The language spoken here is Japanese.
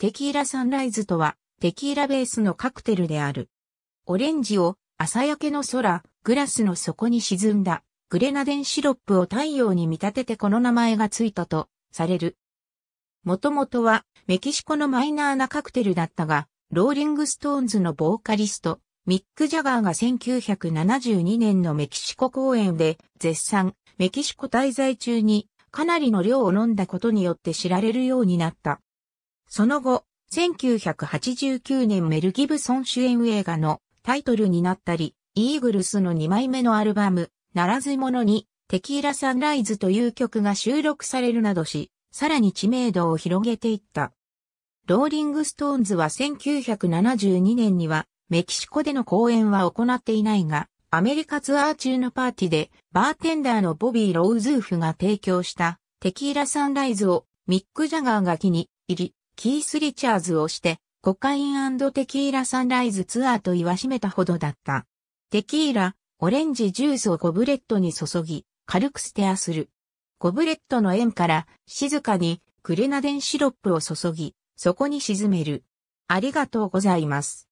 テキーラサンライズとは、テキーラベースのカクテルである。オレンジを朝焼けの空、グラスの底に沈んだ、グレナデンシロップを太陽に見立ててこの名前がついたと、される。もともとは、メキシコのマイナーなカクテルだったが、ローリングストーンズのボーカリスト、ミック・ジャガーが1972年のメキシコ公演で、絶賛、メキシコ滞在中に、かなりの量を飲んだことによって知られるようになった。その後、1989年メル・ギブソン主演映画のタイトルになったり、イーグルスの2枚目のアルバム、ならず者に、テキーラサンライズという曲が収録されるなどし、さらに知名度を広げていった。ローリングストーンズは1972年には、メキシコでの公演は行っていないが、アメリカツアー中のパーティーで、バーテンダーのボビー・ローズーフが提供した、テキーラサンライズを、ミック・ジャガーが気に入り、キース・リチャーズをして、コカインテキーラサンライズツアーと言わしめたほどだった。テキーラ、オレンジジュースをゴブレットに注ぎ、軽くステアする。ゴブレットの円から静かにクレナデンシロップを注ぎ、そこに沈める。ありがとうございます。